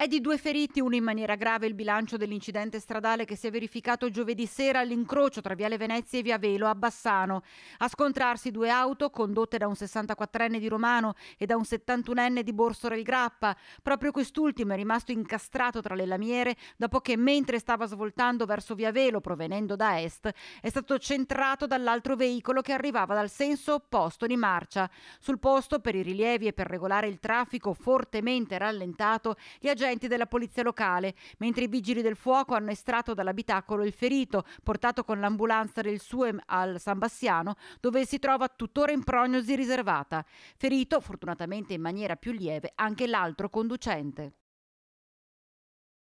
È di due feriti, uno in maniera grave, il bilancio dell'incidente stradale che si è verificato giovedì sera all'incrocio tra Viale Venezia e Via Velo a Bassano. A scontrarsi due auto condotte da un 64enne di Romano e da un 71enne di Borsore il Grappa. Proprio quest'ultimo è rimasto incastrato tra le lamiere dopo che mentre stava svoltando verso Via Velo provenendo da est è stato centrato dall'altro veicolo che arrivava dal senso opposto di marcia. Sul posto per i rilievi e per regolare il traffico fortemente rallentato gli agenti agenti della polizia locale, mentre i vigili del fuoco hanno estratto dall'abitacolo il ferito, portato con l'ambulanza del SUEM al San Bassiano, dove si trova tuttora in prognosi riservata. Ferito, fortunatamente in maniera più lieve, anche l'altro conducente.